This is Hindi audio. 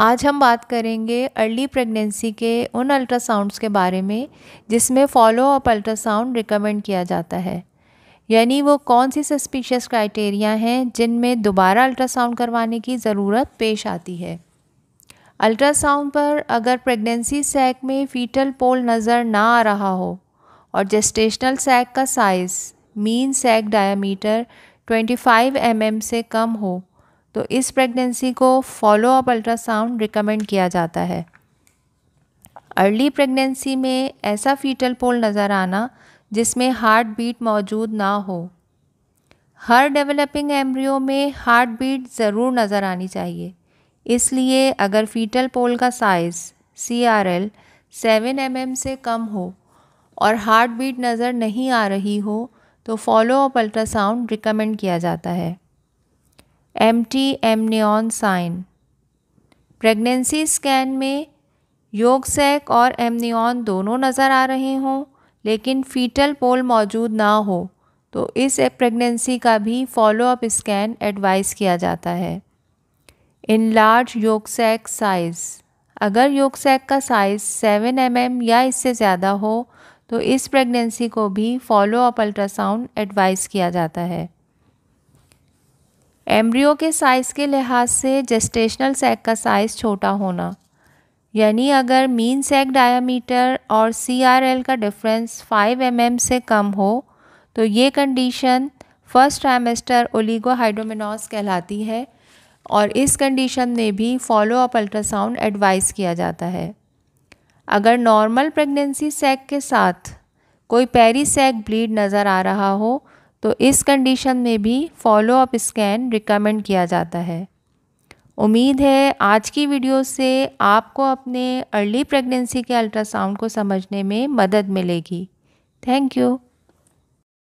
आज हम बात करेंगे अर्ली प्रेगनेंसी के उन अल्ट्रासाउंड्स के बारे में जिसमें फॉलो अप अल्ट्रासाउंड रिकमेंड किया जाता है यानी वो कौन सी सस्पिशियस क्राइटेरिया हैं जिनमें दोबारा अल्ट्रासाउंड करवाने की ज़रूरत पेश आती है अल्ट्रासाउंड पर अगर प्रेगनेंसी सैक में फीटल पोल नज़र ना आ रहा हो और जेस्टेशनल सैक का size mean sac diameter 25 M mm से कम हो तो इस प्रेगनेंसी को फॉलो अप अल्ट्रासाउंड रिकमेंड किया जाता है अर्ली प्रेगनेंसी में ऐसा फीटल पोल नज़र आना जिसमें हार्ट बीट मौजूद ना हो हर डेवलपिंग एम्ब्रियो में हार्ट बीट ज़रूर नज़र आनी चाहिए इसलिए अगर फीटल पोल का size C R L seven M M से कम हो और हार्ट बीट नज़र नहीं आ रही हो तो फॉलो अप अल्ट्रासाउंड रिकमेंड किया जाता है एम एम न्योन साइन प्रेगनेंसी स्कैन में योग सैक और एमनियॉन दोनों नज़र आ रहे हों लेकिन फीटल पोल मौजूद ना हो तो इस प्रेगनेंसी का भी फॉलोअप स्कैन एडवाइस किया जाता है in large yolk sac size अगर योग सैक का साइज़ सेवन एम एम या इससे ज़्यादा हो तो इस प्रेगनेंसी को भी फॉलोअप अल्ट्रासाउंड एडवाइस किया जाता है एम्ब्रियो के साइज़ के लिहाज से जेस्टेशनल सैक का साइज़ छोटा होना यानी अगर मीन सैक डायामीटर और सीआरएल का डिफरेंस 5 एम mm से कम हो तो ये कंडीशन फर्स्ट ट्राइमेस्टर ओलिगोहाइड्रोमिनोस कहलाती है और इस कंडीशन में भी फॉलो अप अल्ट्रासाउंड एडवाइस किया जाता है अगर नॉर्मल प्रेगनेंसी सैक के साथ कोई पेरी सैक ब्लीड नज़र आ रहा हो तो इस कंडीशन में भी फॉलो अप स्कैन रिकमेंड किया जाता है उम्मीद है आज की वीडियो से आपको अपने अर्ली प्रेगनेंसी के अल्ट्रासाउंड को समझने में मदद मिलेगी थैंक यू